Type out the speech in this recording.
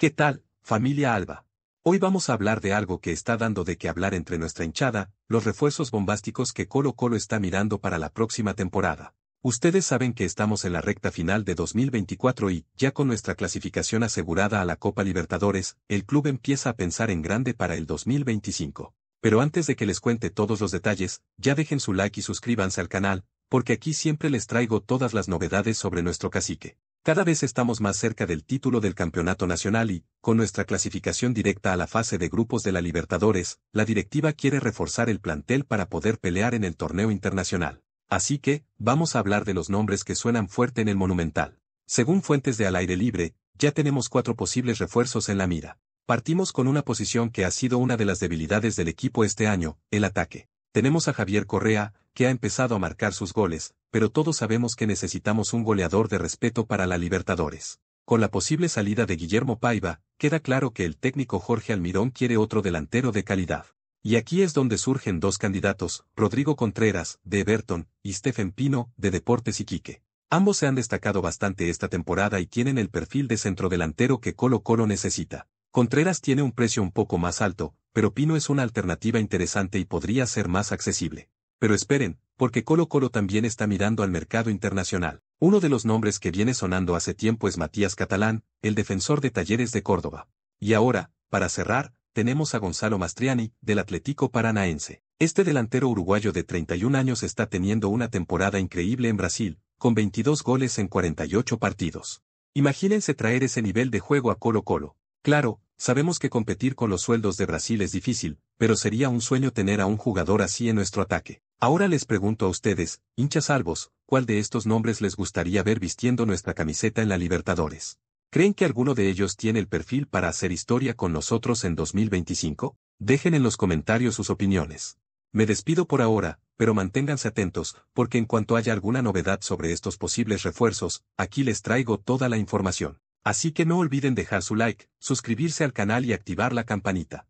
¿Qué tal, familia Alba? Hoy vamos a hablar de algo que está dando de qué hablar entre nuestra hinchada, los refuerzos bombásticos que Colo Colo está mirando para la próxima temporada. Ustedes saben que estamos en la recta final de 2024 y, ya con nuestra clasificación asegurada a la Copa Libertadores, el club empieza a pensar en grande para el 2025. Pero antes de que les cuente todos los detalles, ya dejen su like y suscríbanse al canal, porque aquí siempre les traigo todas las novedades sobre nuestro cacique. Cada vez estamos más cerca del título del campeonato nacional y, con nuestra clasificación directa a la fase de grupos de la Libertadores, la directiva quiere reforzar el plantel para poder pelear en el torneo internacional. Así que, vamos a hablar de los nombres que suenan fuerte en el Monumental. Según fuentes de Al Aire Libre, ya tenemos cuatro posibles refuerzos en la mira. Partimos con una posición que ha sido una de las debilidades del equipo este año, el ataque. Tenemos a Javier Correa, que ha empezado a marcar sus goles, pero todos sabemos que necesitamos un goleador de respeto para la Libertadores. Con la posible salida de Guillermo Paiva, queda claro que el técnico Jorge Almirón quiere otro delantero de calidad. Y aquí es donde surgen dos candidatos, Rodrigo Contreras, de Everton, y Stephen Pino, de Deportes Iquique. Ambos se han destacado bastante esta temporada y tienen el perfil de centrodelantero que Colo Colo necesita. Contreras tiene un precio un poco más alto, pero Pino es una alternativa interesante y podría ser más accesible. Pero esperen, porque Colo Colo también está mirando al mercado internacional. Uno de los nombres que viene sonando hace tiempo es Matías Catalán, el defensor de Talleres de Córdoba. Y ahora, para cerrar, tenemos a Gonzalo Mastriani, del Atlético Paranaense. Este delantero uruguayo de 31 años está teniendo una temporada increíble en Brasil, con 22 goles en 48 partidos. Imagínense traer ese nivel de juego a Colo Colo. Claro, sabemos que competir con los sueldos de Brasil es difícil, pero sería un sueño tener a un jugador así en nuestro ataque. Ahora les pregunto a ustedes, hinchas albos, ¿cuál de estos nombres les gustaría ver vistiendo nuestra camiseta en la Libertadores? ¿Creen que alguno de ellos tiene el perfil para hacer historia con nosotros en 2025? Dejen en los comentarios sus opiniones. Me despido por ahora, pero manténganse atentos, porque en cuanto haya alguna novedad sobre estos posibles refuerzos, aquí les traigo toda la información. Así que no olviden dejar su like, suscribirse al canal y activar la campanita.